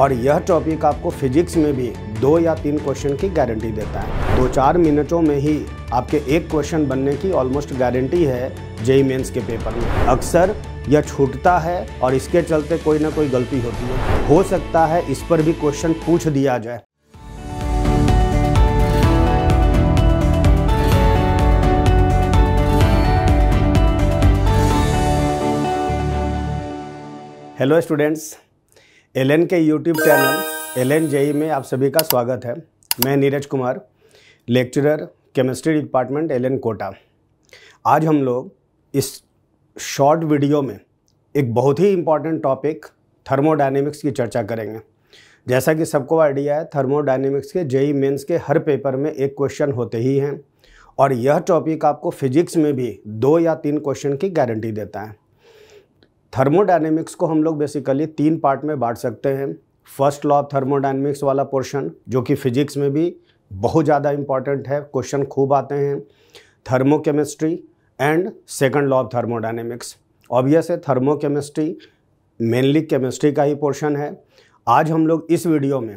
और यह टॉपिक आपको फिजिक्स में भी दो या तीन क्वेश्चन की गारंटी देता है दो चार मिनटों में ही आपके एक क्वेश्चन बनने की ऑलमोस्ट गारंटी है जेई मेन्स e e के पेपर में अक्सर यह छूटता है और इसके चलते कोई ना कोई गलती होती है हो सकता है इस पर भी क्वेश्चन पूछ दिया जाए हेलो स्टूडेंट्स एल एन के YouTube channel L N JEE में आप सभी का स्वागत है मैं Neeraj Kumar lecturer chemistry department L N Kota आज हम लोग इस शॉर्ट वीडियो में एक बहुत ही इम्पॉर्टेंट टॉपिक थर्मोडाइनेमिक्स की चर्चा करेंगे जैसा कि सबको आइडिया है थर्मोडाइनेमिक्स के जेई मेंस के हर पेपर में एक क्वेश्चन होते ही हैं और यह टॉपिक आपको फिजिक्स में भी दो या तीन क्वेश्चन की गारंटी देता है थर्मोडाइनमिक्स को हम लोग बेसिकली तीन पार्ट में बांट सकते हैं फर्स्ट लॉ ऑफ थर्मोडाइनमिक्स वाला पोर्शन जो कि फिजिक्स में भी बहुत ज़्यादा इंपॉर्टेंट है क्वेश्चन खूब आते हैं thermochemistry and second law of thermodynamics obvious है थर्मोकेमिस्ट्री मेनली केमिस्ट्री का ही पोर्शन है आज हम लोग इस वीडियो में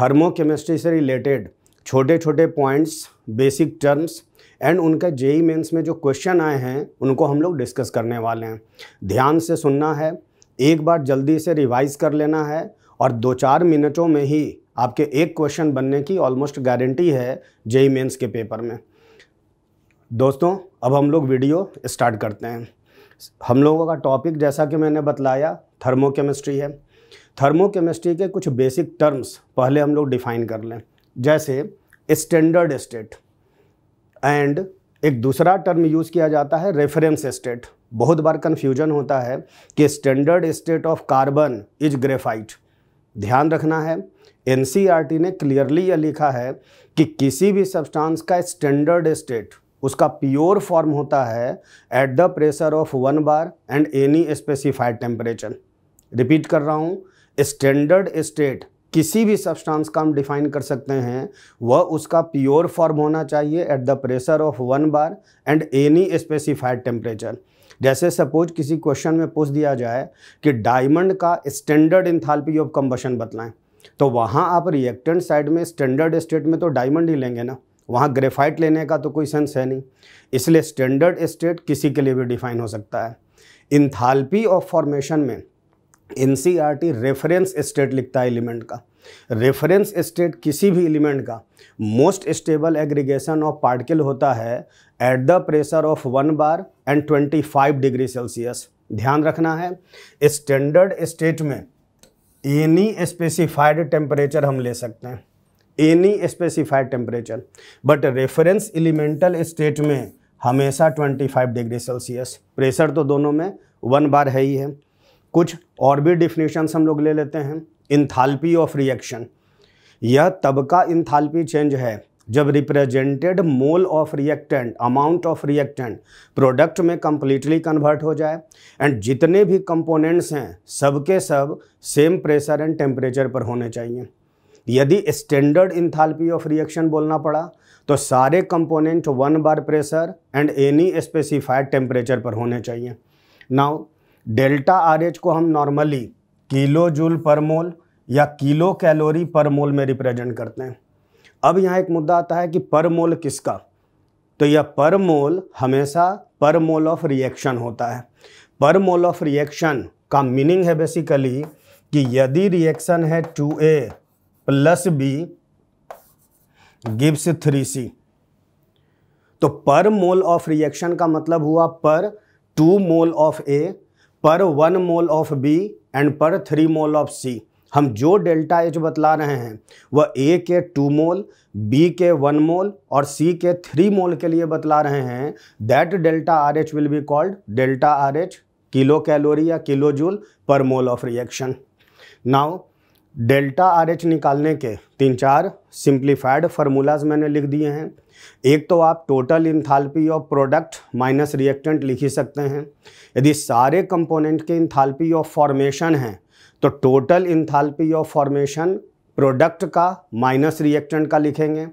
थर्मोकेमिस्ट्री से रिलेटेड छोटे छोटे पॉइंट्स बेसिक टर्म्स एंड उनके जेई मेंस e में जो क्वेश्चन आए हैं उनको हम लोग डिस्कस करने वाले हैं ध्यान से सुनना है एक बार जल्दी से रिवाइज़ कर लेना है और दो चार मिनटों में ही आपके एक क्वेश्चन बनने की ऑलमोस्ट गारंटी है जेई मेंस e के पेपर में दोस्तों अब हम लोग वीडियो स्टार्ट करते हैं हम लोगों का टॉपिक जैसा कि मैंने बतलाया थर्मोकेमिस्ट्री है थर्मोकेमिस्ट्री के कुछ बेसिक टर्म्स पहले हम लोग डिफाइन कर लें जैसे स्टैंडर्ड स्टेट एंड एक दूसरा टर्म यूज़ किया जाता है रेफरेंस स्टेट बहुत बार कन्फ्यूजन होता है कि standard state of carbon is graphite ध्यान रखना है एन e ने क्लियरली यह लिखा है कि किसी भी सब्सटेंस का स्टैंडर्ड स्टेट उसका प्योर फॉर्म होता है at the pressure of one bar and any specified temperature repeat कर रहा हूँ स्टैंडर्ड स्टेट किसी भी सब्सटेंस का हम डिफाइन कर सकते हैं वह उसका प्योर फॉर्म होना चाहिए at the pressure of one bar and any specified temperature जैसे सपोज किसी क्वेश्चन में पूछ दिया जाए कि डायमंड का स्टैंडर्ड इंथाल्पी ऑफ कम्बशन बतलाएं तो वहाँ आप रिएक्टेंट साइड में स्टैंडर्ड स्टेट में तो डायमंड ही लेंगे ना वहाँ ग्रेफाइट लेने का तो कोई सेंस है नहीं इसलिए स्टैंडर्ड स्टेट किसी के लिए भी डिफाइन हो सकता है इंथाल्पी ऑफ फॉर्मेशन में एनसीईआरटी रेफरेंस स्टेट लिखता है एलिमेंट का रेफरेंस स्टेट किसी भी एलिमेंट का most stable aggregation of particle होता है at the pressure of one bar and twenty five degree Celsius ध्यान रखना है स्टैंडर्ड स्टेट में एनी स्पेसिफाइड टेम्परेचर हम ले सकते हैं any specified temperature but reference elemental state में हमेशा 25 डिग्री सेल्सियस प्रेशर तो दोनों में वन बार है ही है कुछ और भी डिफिनेशंस हम लोग ले लेते हैं इंथाल्पी ऑफ रिएक्शन यह तब का इंथाल्पी चेंज है जब represented mole of reactant amount of reactant product में कम्प्लीटली कन्वर्ट हो जाए एंड जितने भी कंपोनेंट्स हैं सब के सब सेम प्रेशर एंड टेम्परेचर पर होने चाहिए यदि स्टैंडर्ड इंथाल्पी ऑफ रिएक्शन बोलना पड़ा तो सारे component one bar pressure and any specified temperature पर होने चाहिए नाउ डेल्टा आर एच को हम नॉर्मली किलो जूल पर मोल या किलो कैलोरी पर मोल में रिप्रेजेंट करते हैं अब यहाँ एक मुद्दा आता है कि पर मोल किसका तो यह पर मोल हमेशा पर मोल ऑफ रिएक्शन होता है पर मोल ऑफ रिएक्शन का मीनिंग है बेसिकली कि यदि रिएक्शन है two A plus B gives three C तो पर मोल ऑफ रिएक्शन का मतलब हुआ पर to mole of A per one mole of B and per three mole of C हम जो डेल्टा एच बतला रहे हैं वह ए के टू मोल बी के वन मोल और सी के थ्री मोल के लिए बतला रहे हैं that delta R H will be called delta R H kilo calorie या kilo joule per mole of reaction now delta R H निकालने के तीन चार सिंप्लीफाइड फार्मूलाज मैंने लिख दिए हैं एक तो आप total enthalpy of product minus reactant लिख ही सकते हैं यदि सारे कंपोनेंट के इंथालपी ऑफ फॉर्मेशन हैं तो total enthalpy of formation product का माइनस रिएक्टेंट का लिखेंगे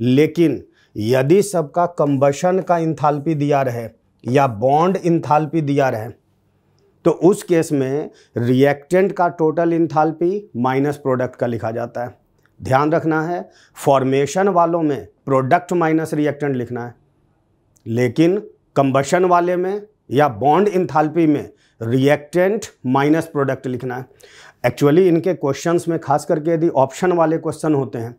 लेकिन यदि सबका कंबशन का इंथालपी दिया रहे या बॉन्ड इंथालपी दिया रहे तो उस केस में रिएक्टेंट का टोटल इंथालपी माइनस प्रोडक्ट का लिखा जाता है ध्यान रखना है फॉर्मेशन वालों में प्रोडक्ट माइनस रिएक्टेंट लिखना है लेकिन कंबशन वाले में या बॉन्ड इंथाल्पी में रिएक्टेंट माइनस प्रोडक्ट लिखना है एक्चुअली इनके क्वेश्चंस में खास करके यदि ऑप्शन वाले क्वेश्चन होते हैं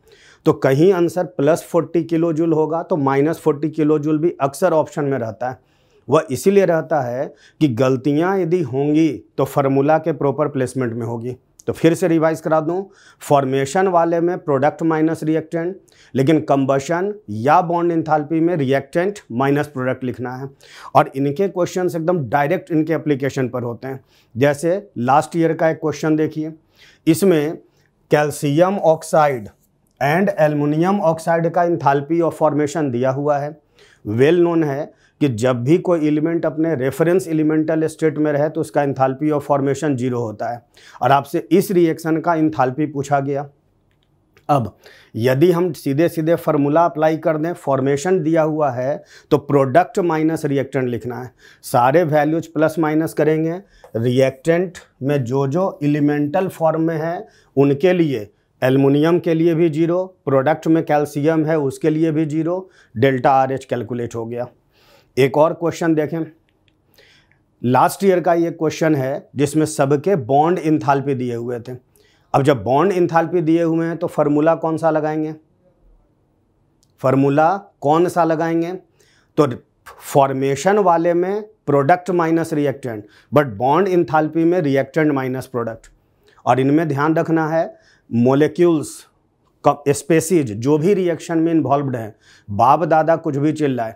तो कहीं answer plus forty kilo joule होगा तो माइनस फोर्टी किलो जूल भी अक्सर ऑप्शन में रहता है वह इसीलिए रहता है कि गलतियाँ यदि होंगी तो फार्मूला के प्रॉपर प्लेसमेंट में होगी तो फिर से रिवाइज करा दूं फॉर्मेशन वाले में प्रोडक्ट माइनस रिएक्टेंट लेकिन कंबशन या बॉन्ड इंथाल्पी में रिएक्टेंट माइनस प्रोडक्ट लिखना है और इनके क्वेश्चन एकदम डायरेक्ट इनके एप्लीकेशन पर होते हैं जैसे लास्ट ईयर का एक क्वेश्चन देखिए इसमें calcium oxide and aluminium oxide का इंथाल्पी ऑफ फॉर्मेशन दिया हुआ है वेल well नोन है कि जब भी कोई एलिमेंट अपने रेफरेंस एलिमेंटल स्टेट में रहे तो उसका इंथाल्पी ऑफ फॉर्मेशन जीरो होता है और आपसे इस रिएक्शन का इंथाल्पी पूछा गया अब यदि हम सीधे सीधे फार्मूला अप्लाई कर दें फॉर्मेशन दिया हुआ है तो प्रोडक्ट माइनस रिएक्टेंट लिखना है सारे वैल्यूज प्लस माइनस करेंगे रिएक्टेंट में जो जो एलिमेंटल फॉर्म में है उनके लिए एलमिनियम के लिए भी जीरो प्रोडक्ट में कैल्शियम है उसके लिए भी zero delta R H calculate हो गया एक और क्वेश्चन देखें लास्ट ईयर का ये क्वेश्चन है जिसमें सबके बॉन्ड इंथाल्पी दिए हुए थे अब जब बॉन्ड इंथाल्पी दिए हुए हैं तो फार्मूला कौन सा लगाएंगे फार्मूला कौन सा लगाएंगे तो फॉर्मेशन वाले में product minus reactant but bond enthalpy में रिएक्टेंट माइनस प्रोडक्ट और इनमें ध्यान रखना है मोलिक्यूल्स स्पेसीज जो भी रिएक्शन में इन्वॉल्व हैं बाप दादा कुछ भी चिल्लाए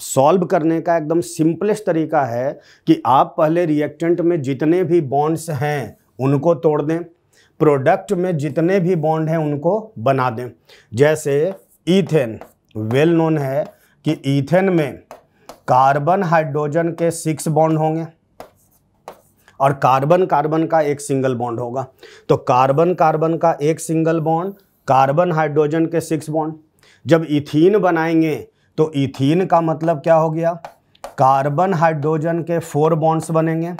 सॉल्व करने का एकदम सिंपलेस्ट तरीका है कि आप पहले रिएक्टेंट में जितने भी बॉन्ड्स हैं उनको तोड़ दें प्रोडक्ट में जितने भी बॉन्ड हैं उनको बना दें जैसे ईथेन वेल नोन है कि ईथेन में कार्बन हाइड्रोजन के सिक्स बॉन्ड होंगे और कार्बन कार्बन का एक सिंगल बॉन्ड होगा तो कार्बन कार्बन का एक सिंगल बॉन्ड कार्बन हाइड्रोजन के सिक्स बॉन्ड जब इथीन बनाएंगे तो इथीन का मतलब क्या हो गया कार्बन हाइड्रोजन के फोर बॉन्ड्स बनेंगे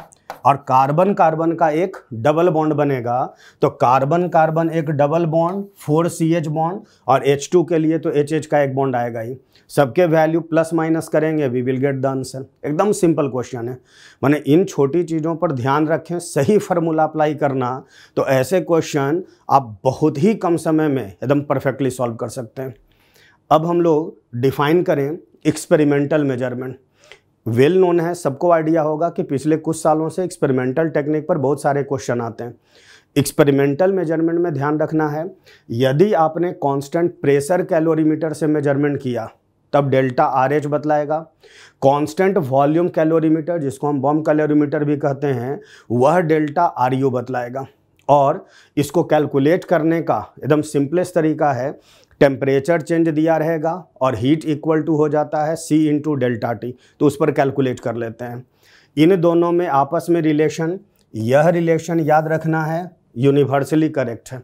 और कार्बन कार्बन का एक डबल बॉन्ड बनेगा तो कार्बन कार्बन एक double bond four C H bond और एच टू के लिए तो एच एच का एक बॉन्ड आएगा ही सबके वैल्यू प्लस माइनस करेंगे we will get the answer एकदम सिंपल क्वेश्चन है मैंने इन छोटी चीज़ों पर ध्यान रखें सही फार्मूला अप्लाई करना तो ऐसे क्वेश्चन आप बहुत ही कम समय में एकदम परफेक्टली सॉल्व कर सकते हैं अब हम लोग डिफाइन करें एक्सपेरिमेंटल मेजरमेंट वेल नोन है सबको आइडिया होगा कि पिछले कुछ सालों से एक्सपेरिमेंटल टेक्निक पर बहुत सारे क्वेश्चन आते हैं एक्सपेरिमेंटल मेजरमेंट में ध्यान रखना है यदि आपने कांस्टेंट प्रेशर कैलोरीमीटर से मेजरमेंट किया तब डेल्टा आर एच बतलाएगा कांस्टेंट वॉल्यूम कैलोरीमीटर जिसको हम बॉम कैलोरीमीटर भी कहते हैं वह डेल्टा आर यू बतलाएगा और इसको कैलकुलेट करने का एकदम सिंपलेस्ट तरीका है टेम्परेचर चेंज दिया रहेगा और हीट इक्वल टू हो जाता है सी इंटू डेल्टा टी तो उस पर कैलकुलेट कर लेते हैं इन दोनों में आपस में रिलेशन यह रिलेशन याद रखना है यूनिवर्सली करेक्ट है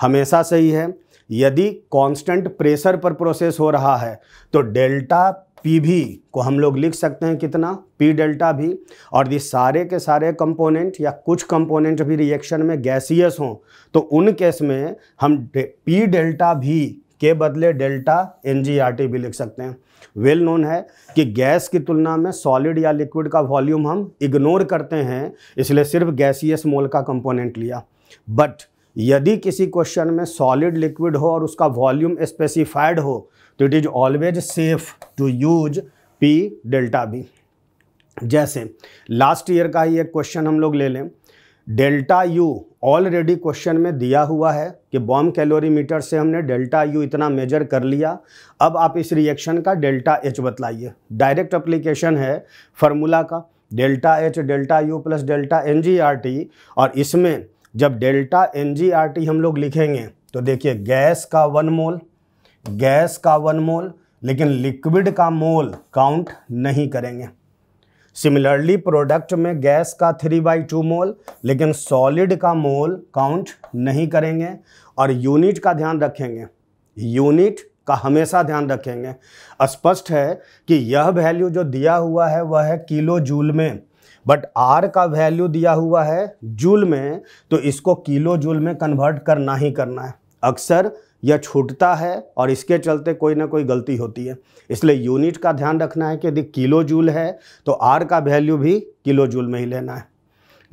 हमेशा सही है यदि कांस्टेंट प्रेशर पर प्रोसेस हो रहा है तो डेल्टा पी भी को हम लोग लिख सकते हैं कितना पी डेल्टा भी और ये सारे के सारे कंपोनेंट या कुछ कंपोनेंट भी रिएक्शन में गैसियस हों तो उन केस में हम पी डेल्टा भी के बदले डेल्टा एन भी लिख सकते हैं वेल well नोन है कि गैस की तुलना में सॉलिड या लिक्विड का वॉल्यूम हम इग्नोर करते हैं इसलिए सिर्फ गैसियस मोल का कंपोनेंट लिया बट यदि किसी क्वेश्चन में सॉलिड लिक्विड हो और उसका वॉल्यूम स्पेसिफाइड हो तो it is always safe to use P delta V जैसे लास्ट ईयर का ही एक क्वेश्चन हम लोग ले लें डेल्टा यू ऑलरेडी क्वेश्चन में दिया हुआ है कि बॉम कैलोरी मीटर से हमने डेल्टा यू इतना मेजर कर लिया अब आप इस रिएक्शन का डेल्टा एच बतलाइए डायरेक्ट अप्लीकेशन है फार्मूला का delta H delta U plus delta N G R T और इसमें जब delta N G R T हम लोग लिखेंगे तो देखिए गैस का वन मोल गैस का वन मोल लेकिन लिक्विड का मोल काउंट नहीं करेंगे सिमिलरली प्रोडक्ट में गैस का थ्री बाई टू मोल लेकिन सॉलिड का मोल काउंट नहीं करेंगे और यूनिट का ध्यान रखेंगे यूनिट का हमेशा ध्यान रखेंगे स्पष्ट है कि यह वैल्यू जो दिया हुआ है वह है किलो जूल में बट आर का वैल्यू दिया हुआ है जूल में तो इसको किलो जूल में कन्वर्ट करना ही करना है अक्सर यह छूटता है और इसके चलते कोई ना कोई गलती होती है इसलिए यूनिट का ध्यान रखना है कि यदि किलो जूल है तो आर का वैल्यू भी किलो जूल में ही लेना है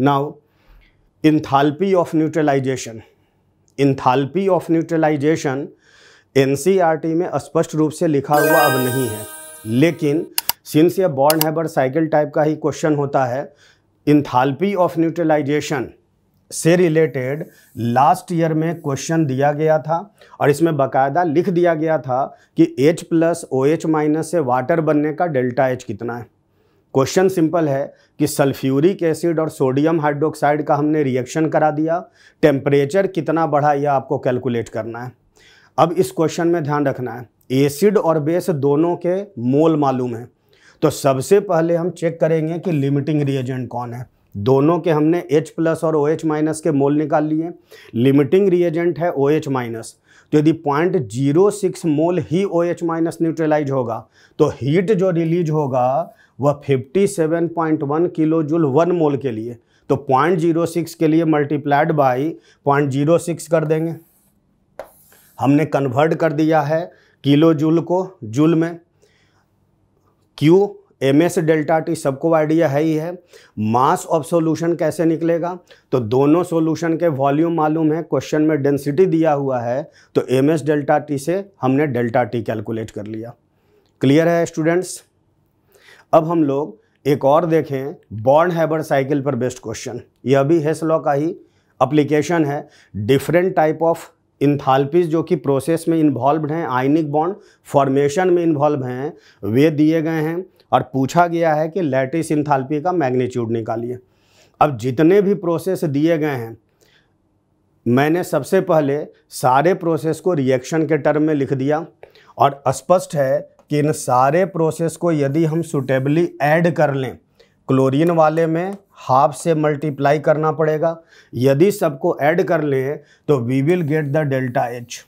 now enthalpy of neutralisation enthalpy of neutralisation N में स्पष्ट रूप से लिखा हुआ अब नहीं है लेकिन सिंस यह बॉर्न हैबर साइकिल टाइप का ही क्वेश्चन होता है इंथाल्पी ऑफ न्यूट्रलाइजेशन से रिलेटेड लास्ट ईयर में क्वेश्चन दिया गया था और इसमें बकायदा लिख दिया गया था कि H plus O H minus से वाटर बनने का डेल्टा H कितना है क्वेश्चन सिंपल है कि सल्फ्यूरिक एसिड और सोडियम हाइड्रोक्साइड का हमने रिएक्शन करा दिया टेम्परेचर कितना बढ़ा यह आपको कैलकुलेट करना है अब इस क्वेश्चन में ध्यान रखना है एसिड और बेस दोनों के मोल मालूम है तो सबसे पहले हम चेक करेंगे कि लिमिटिंग रिएजेंट कौन है दोनों के हमने H प्लस और OH माइनस के मोल निकाल लिए लिमिटिंग रिएजेंट है OH माइनस तो यदि पॉइंट जीरो सिक्स मोल ही ओ एच माइनस न्यूट्रलाइज होगा तो हीट जो रिलीज होगा वह 57.1 किलो जूल वन मोल के लिए तो पॉइंट जीरो सिक्स के लिए multiplied by point zero six कर देंगे हमने कन्वर्ट कर दिया है किलो जूल को जूल में Q M S delta T सबको आइडिया है ही है मास ऑफ सॉल्यूशन कैसे निकलेगा तो दोनों सॉल्यूशन के वॉल्यूम मालूम है क्वेश्चन में डेंसिटी दिया हुआ है तो एम एस डेल्टा टी से हमने डेल्टा टी कैलकुलेट कर लिया क्लियर है स्टूडेंट्स अब हम लोग एक और देखें बॉर्न हैबर साइकिल पर बेस्ट क्वेश्चन यह भी हेस लॉ का ही अप्लीकेशन है डिफरेंट टाइप ऑफ इंथालपीज जो कि प्रोसेस में इन्वॉल्व हैं आइनिक बॉन्ड फॉर्मेशन में इन्वॉल्व हैं वे दिए गए हैं और पूछा गया है कि लैटिस इंथाल्पी का मैग्नीट्यूड निकालिए अब जितने भी प्रोसेस दिए गए हैं मैंने सबसे पहले सारे प्रोसेस को रिएक्शन के टर्म में लिख दिया और स्पष्ट है कि इन सारे प्रोसेस को यदि हम सुटेबली ऐड कर लें क्लोरीन वाले में हाफ से मल्टीप्लाई करना पड़ेगा यदि सबको ऐड कर लें तो we will get the delta H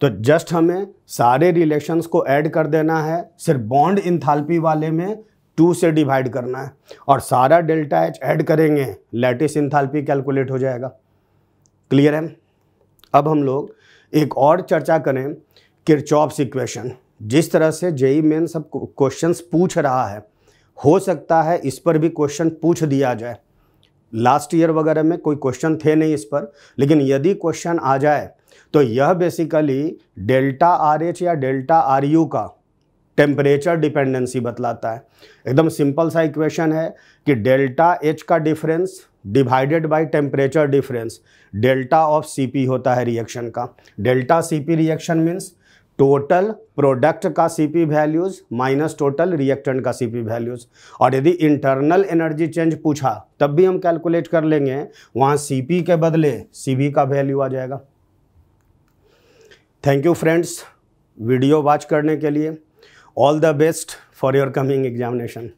तो जस्ट हमें सारे रिलेशंस को ऐड कर देना है सिर्फ बॉन्ड इंथाल्पी वाले में टू से डिवाइड करना है और सारा डेल्टा एच ऐड करेंगे लैटिस इंथाल्पी कैलकुलेट हो जाएगा क्लियर है अब हम लोग एक और चर्चा करें किरचॉप्स इक्वेशन जिस तरह से जेई मेन e सब क्वेश्चंस पूछ रहा है हो सकता है इस पर भी क्वेश्चन पूछ दिया जाए लास्ट ईयर वगैरह में कोई क्वेश्चन थे नहीं इस पर लेकिन यदि क्वेश्चन आ जाए तो यह बेसिकली डेल्टा आर एच या डेल्टा आर यू का टेम्परेचर डिपेंडेंसी बतलाता है एकदम सिंपल सा इक्वेशन है कि डेल्टा एच का difference divided by temperature difference delta of CP होता है रिएक्शन का delta CP reaction means total product का CP values minus total reactant का सीपी वैल्यूज़ और यदि इंटरनल एनर्जी चेंज पूछा तब भी हम कैलकुलेट कर लेंगे वहाँ सीपी के बदले सीबी का वैल्यू आ जाएगा thank you friends video watch करने के लिए all the best for your coming examination